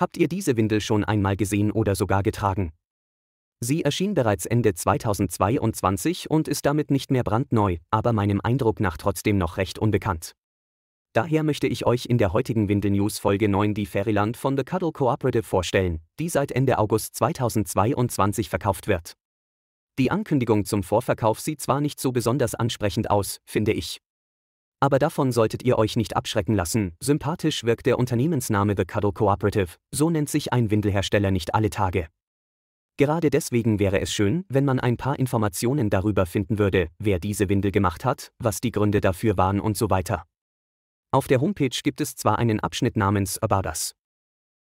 Habt ihr diese Windel schon einmal gesehen oder sogar getragen? Sie erschien bereits Ende 2022 und ist damit nicht mehr brandneu, aber meinem Eindruck nach trotzdem noch recht unbekannt. Daher möchte ich euch in der heutigen Windel News Folge 9 die Fairyland von The Cuddle Cooperative vorstellen, die seit Ende August 2022 verkauft wird. Die Ankündigung zum Vorverkauf sieht zwar nicht so besonders ansprechend aus, finde ich, aber davon solltet ihr euch nicht abschrecken lassen. Sympathisch wirkt der Unternehmensname The Cuddle Cooperative, so nennt sich ein Windelhersteller nicht alle Tage. Gerade deswegen wäre es schön, wenn man ein paar Informationen darüber finden würde, wer diese Windel gemacht hat, was die Gründe dafür waren und so weiter. Auf der Homepage gibt es zwar einen Abschnitt namens About Us.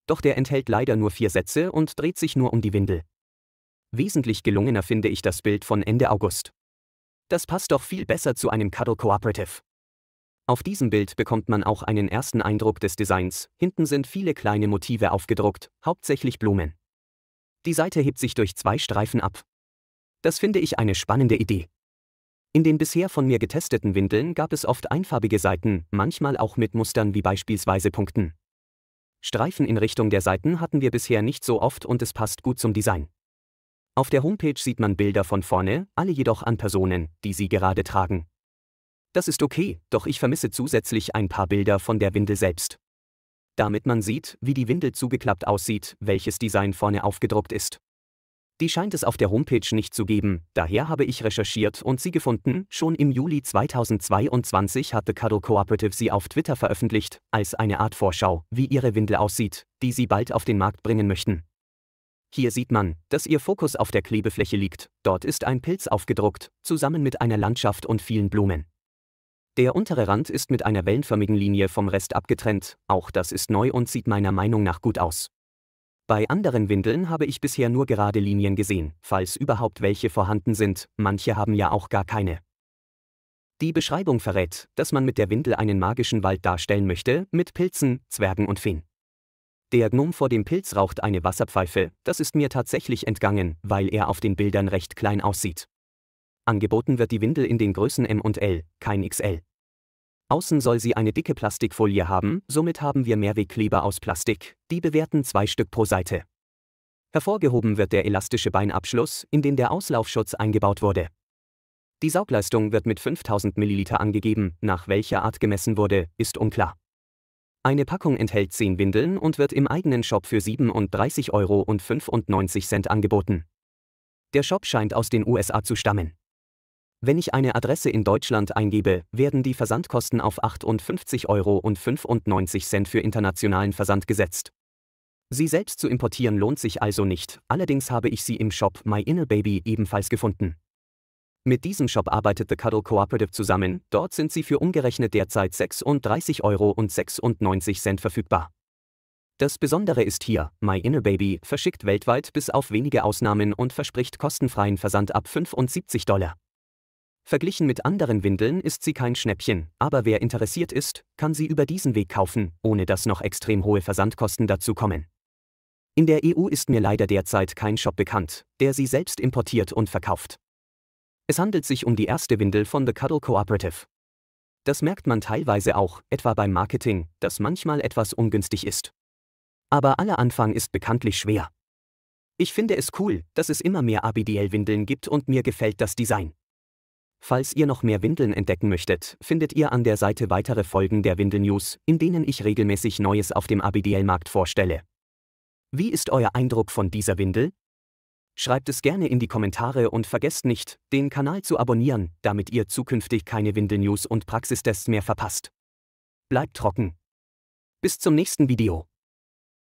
Doch der enthält leider nur vier Sätze und dreht sich nur um die Windel. Wesentlich gelungener finde ich das Bild von Ende August. Das passt doch viel besser zu einem Cuddle Cooperative. Auf diesem Bild bekommt man auch einen ersten Eindruck des Designs, hinten sind viele kleine Motive aufgedruckt, hauptsächlich Blumen. Die Seite hebt sich durch zwei Streifen ab. Das finde ich eine spannende Idee. In den bisher von mir getesteten Windeln gab es oft einfarbige Seiten, manchmal auch mit Mustern wie beispielsweise Punkten. Streifen in Richtung der Seiten hatten wir bisher nicht so oft und es passt gut zum Design. Auf der Homepage sieht man Bilder von vorne, alle jedoch an Personen, die sie gerade tragen. Das ist okay, doch ich vermisse zusätzlich ein paar Bilder von der Windel selbst. Damit man sieht, wie die Windel zugeklappt aussieht, welches Design vorne aufgedruckt ist. Die scheint es auf der Homepage nicht zu geben, daher habe ich recherchiert und sie gefunden. Schon im Juli 2022 hatte Cuddle Cooperative sie auf Twitter veröffentlicht, als eine Art Vorschau, wie ihre Windel aussieht, die sie bald auf den Markt bringen möchten. Hier sieht man, dass ihr Fokus auf der Klebefläche liegt, dort ist ein Pilz aufgedruckt, zusammen mit einer Landschaft und vielen Blumen. Der untere Rand ist mit einer wellenförmigen Linie vom Rest abgetrennt, auch das ist neu und sieht meiner Meinung nach gut aus. Bei anderen Windeln habe ich bisher nur gerade Linien gesehen, falls überhaupt welche vorhanden sind, manche haben ja auch gar keine. Die Beschreibung verrät, dass man mit der Windel einen magischen Wald darstellen möchte, mit Pilzen, Zwergen und Feen. Der Gnom vor dem Pilz raucht eine Wasserpfeife, das ist mir tatsächlich entgangen, weil er auf den Bildern recht klein aussieht. Angeboten wird die Windel in den Größen M und L, kein XL. Außen soll sie eine dicke Plastikfolie haben, somit haben wir Mehrwegkleber aus Plastik, die bewerten zwei Stück pro Seite. Hervorgehoben wird der elastische Beinabschluss, in den der Auslaufschutz eingebaut wurde. Die Saugleistung wird mit 5000 ml angegeben, nach welcher Art gemessen wurde, ist unklar. Eine Packung enthält 10 Windeln und wird im eigenen Shop für 37,95 Euro angeboten. Der Shop scheint aus den USA zu stammen. Wenn ich eine Adresse in Deutschland eingebe, werden die Versandkosten auf 58,95 Euro für internationalen Versand gesetzt. Sie selbst zu importieren lohnt sich also nicht, allerdings habe ich sie im Shop My Inner Baby ebenfalls gefunden. Mit diesem Shop arbeitet The Cuddle Cooperative zusammen, dort sind sie für umgerechnet derzeit 36,96 Euro verfügbar. Das Besondere ist hier, My Inner Baby verschickt weltweit bis auf wenige Ausnahmen und verspricht kostenfreien Versand ab 75 Dollar. Verglichen mit anderen Windeln ist sie kein Schnäppchen, aber wer interessiert ist, kann sie über diesen Weg kaufen, ohne dass noch extrem hohe Versandkosten dazu kommen. In der EU ist mir leider derzeit kein Shop bekannt, der sie selbst importiert und verkauft. Es handelt sich um die erste Windel von The Cuddle Cooperative. Das merkt man teilweise auch, etwa beim Marketing, das manchmal etwas ungünstig ist. Aber aller Anfang ist bekanntlich schwer. Ich finde es cool, dass es immer mehr ABDL-Windeln gibt und mir gefällt das Design. Falls ihr noch mehr Windeln entdecken möchtet, findet ihr an der Seite weitere Folgen der Windel-News, in denen ich regelmäßig Neues auf dem ABDL-Markt vorstelle. Wie ist euer Eindruck von dieser Windel? Schreibt es gerne in die Kommentare und vergesst nicht, den Kanal zu abonnieren, damit ihr zukünftig keine Windel-News und Praxistests mehr verpasst. Bleibt trocken. Bis zum nächsten Video.